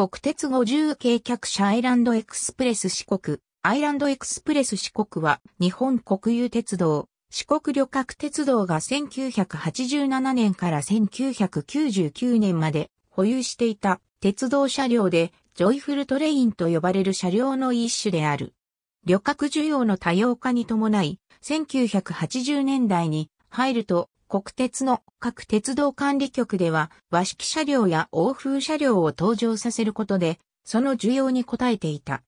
国鉄50系客車アイランドエクスプレス四国。アイランドエクスプレス四国は日本国有鉄道、四国旅客鉄道が1987年から1999年まで保有していた鉄道車両でジョイフルトレインと呼ばれる車両の一種である。旅客需要の多様化に伴い、1980年代に入ると国鉄の各鉄道管理局では和式車両や欧風車両を登場させることで、その需要に応えていた。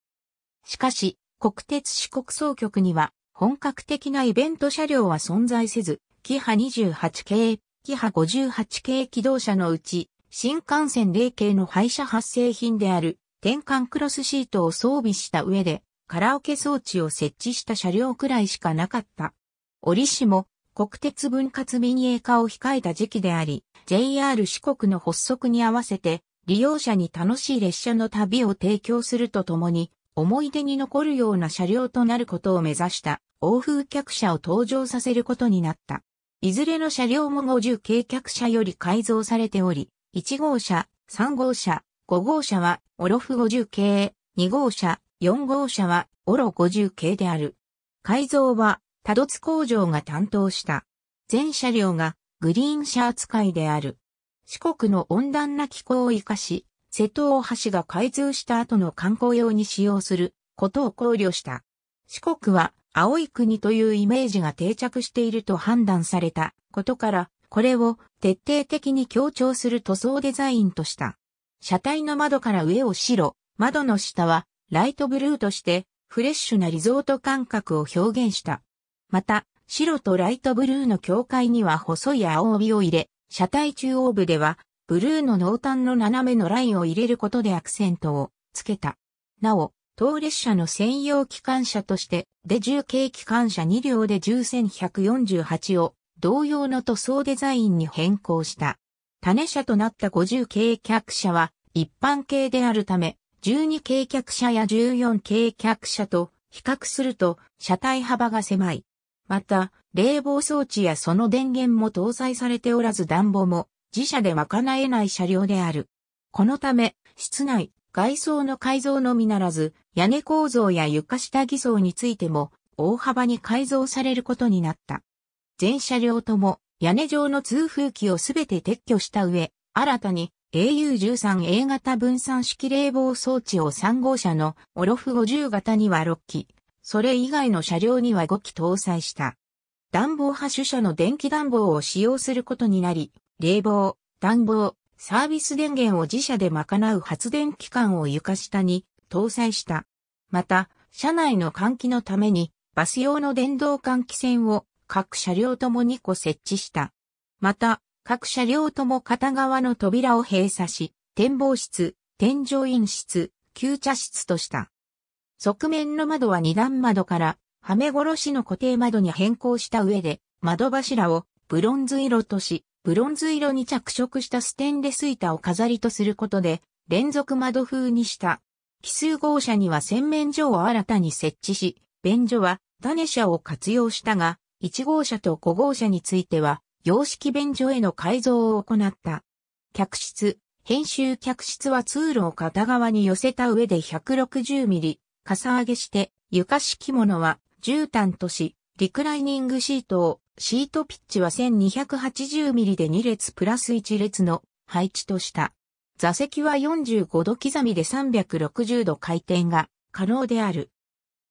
しかし、国鉄四国総局には本格的なイベント車両は存在せず、キハ28系、キハ58系機動車のうち、新幹線0系の廃車発生品である転換クロスシートを装備した上で、カラオケ装置を設置した車両くらいしかなかった。折しも、国鉄分割民営化を控えた時期であり、JR 四国の発足に合わせて、利用者に楽しい列車の旅を提供するとともに、思い出に残るような車両となることを目指した、欧風客車を登場させることになった。いずれの車両も50系客車より改造されており、1号車、3号車、5号車は、オロフ50系、2号車、4号車は、オロ50系である。改造は、多度津工場が担当した。全車両がグリーン車扱いである。四国の温暖な気候を活かし、瀬戸大橋が開通した後の観光用に使用することを考慮した。四国は青い国というイメージが定着していると判断されたことから、これを徹底的に強調する塗装デザインとした。車体の窓から上を白、窓の下はライトブルーとしてフレッシュなリゾート感覚を表現した。また、白とライトブルーの境界には細い青帯を入れ、車体中央部では、ブルーの濃淡の斜めのラインを入れることでアクセントをつけた。なお、当列車の専用機関車として、で10系機関車2両で10148を同様の塗装デザインに変更した。種車となった50系客車は一般系であるため、12系客車や14系客車と比較すると車体幅が狭い。また、冷房装置やその電源も搭載されておらず暖房も自社で賄えない車両である。このため、室内、外装の改造のみならず、屋根構造や床下偽装についても大幅に改造されることになった。全車両とも屋根上の通風機をすべて撤去した上、新たに AU13A 型分散式冷房装置を3号車のオロフ50型には6機、それ以外の車両には5機搭載した。暖房派主車の電気暖房を使用することになり、冷房、暖房、サービス電源を自社で賄う発電機関を床下に搭載した。また、車内の換気のために、バス用の電動換気扇を各車両とも2個設置した。また、各車両とも片側の扉を閉鎖し、展望室、天井員室、給茶室とした。側面の窓は二段窓から、はめ殺しの固定窓に変更した上で、窓柱をブロンズ色とし、ブロンズ色に着色したステンレス板を飾りとすることで、連続窓風にした。奇数号車には洗面所を新たに設置し、便所は種車を活用したが、1号車と5号車については、洋式便所への改造を行った。客室、編集客室は通路を片側に寄せた上で1 6 0ミリ、かさ上げして、床敷物は絨毯とし、リクライニングシートを、シートピッチは1 2 8 0ミリで2列プラス1列の配置とした。座席は45度刻みで360度回転が可能である。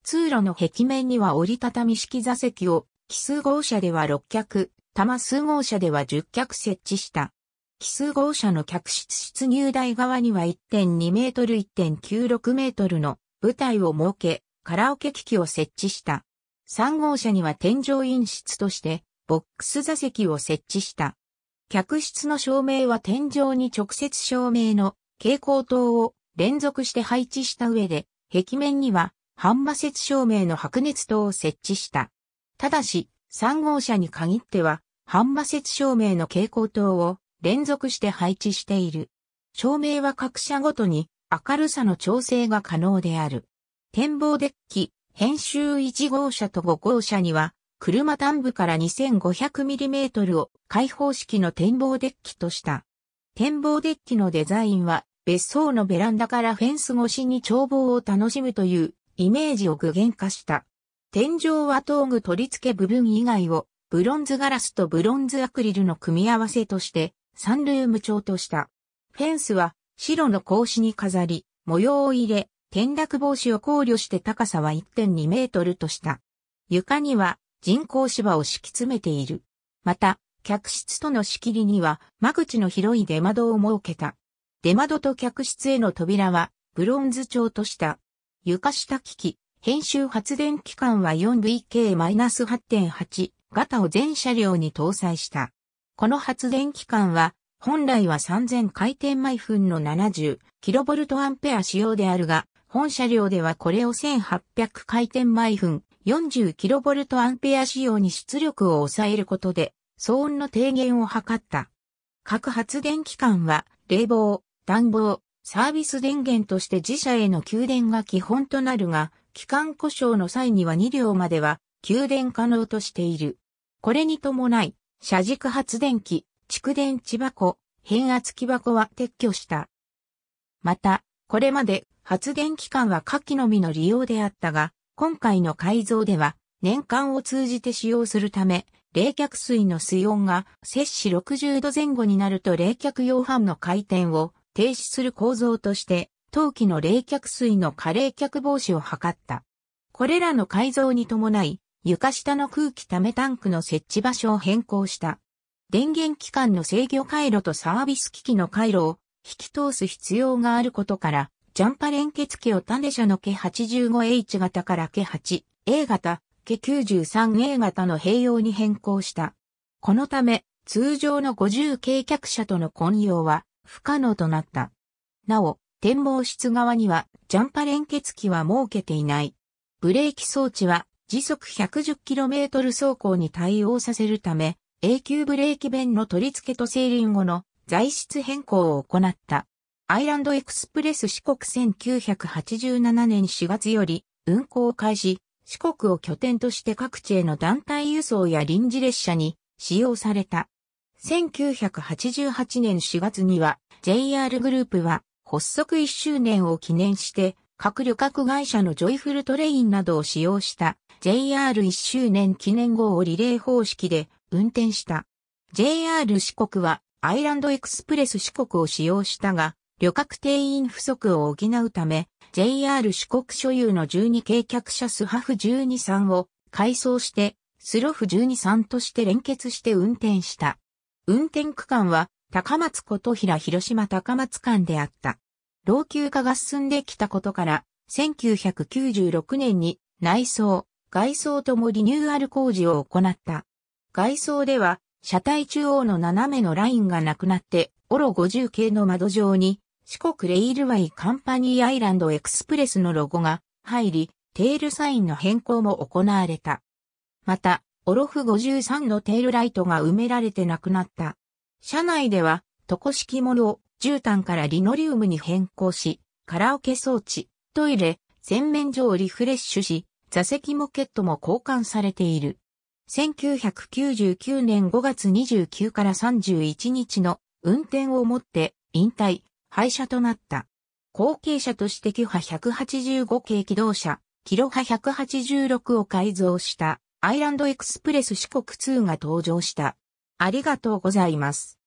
通路の壁面には折りたたみ式座席を、奇数号車では6脚、多数号車では10脚設置した。奇数号車の客室出入台側には1.2メートル1.96メートルの舞台を設け、カラオケ機器を設置した。3号車には天井員室として、ボックス座席を設置した。客室の照明は天井に直接照明の蛍光灯を連続して配置した上で、壁面には半魔節照明の白熱灯を設置した。ただし、3号車に限っては、半魔節照明の蛍光灯を連続して配置している。照明は各社ごとに明るさの調整が可能である。展望デッキ、編集1号車と5号車には、車端部から 2500mm を開放式の展望デッキとした。展望デッキのデザインは、別荘のベランダからフェンス越しに眺望を楽しむというイメージを具現化した。天井はト具取り付け部分以外をブロンズガラスとブロンズアクリルの組み合わせとしてサンルーム調とした。フェンスは白の格子に飾り、模様を入れ、転落防止を考慮して高さは1.2メートルとした。床には人工芝を敷き詰めている。また、客室との仕切りには間口の広い出窓を設けた。出窓と客室への扉はブロンズ調とした。床下機器、編集発電機関は 4VK-8.8 型を全車両に搭載した。この発電機関は本来は3000回転毎分の 70kVA 仕様であるが、本車両ではこれを1800回転毎分 40kVA 仕様に出力を抑えることで、騒音の低減を図った。各発電機関は、冷房、暖房、サービス電源として自社への給電が基本となるが、機関故障の際には2両までは給電可能としている。これに伴い、車軸発電機、蓄電池箱、変圧器箱は撤去した。また、これまで発電機関は下記のみの利用であったが、今回の改造では年間を通じて使用するため、冷却水の水温が摂氏60度前後になると冷却用ァンの回転を停止する構造として、陶器の冷却水の過冷却防止を図った。これらの改造に伴い、床下の空気溜めタンクの設置場所を変更した。電源機関の制御回路とサービス機器の回路を引き通す必要があることから、ジャンパ連結機を種車の k 85H 型から k 8A 型、k 93A 型の併用に変更した。このため、通常の50軽客車との混用は不可能となった。なお、展望室側にはジャンパ連結機は設けていない。ブレーキ装置は時速 110km 走行に対応させるため、永久ブレーキ弁の取り付けと整輪後の材質変更を行った。アイランドエクスプレス四国1987年4月より運行を開始、四国を拠点として各地への団体輸送や臨時列車に使用された。1988年4月には JR グループは発足1周年を記念して各旅客会社のジョイフルトレインなどを使用した JR1 周年記念号をリレー方式で運転した。JR 四国はアイランドエクスプレス四国を使用したが、旅客定員不足を補うため、JR 四国所有の12計客車スハフ12三を改装して、スロフ12三として連結して運転した。運転区間は、高松琴平広島高松間であった。老朽化が進んできたことから、1996年に内装、外装ともリニューアル工事を行った。外装では、車体中央の斜めのラインがなくなって、オロ50系の窓上に、四国レイルワイカンパニーアイランドエクスプレスのロゴが入り、テールサインの変更も行われた。また、オロフ53のテールライトが埋められてなくなった。車内では、床式物を絨毯からリノリウムに変更し、カラオケ装置、トイレ、洗面所をリフレッシュし、座席モケットも交換されている。1999年5月29から31日の運転をもって引退、廃車となった。後継者としてキハ185系機動車、キロハ186を改造したアイランドエクスプレス四国2が登場した。ありがとうございます。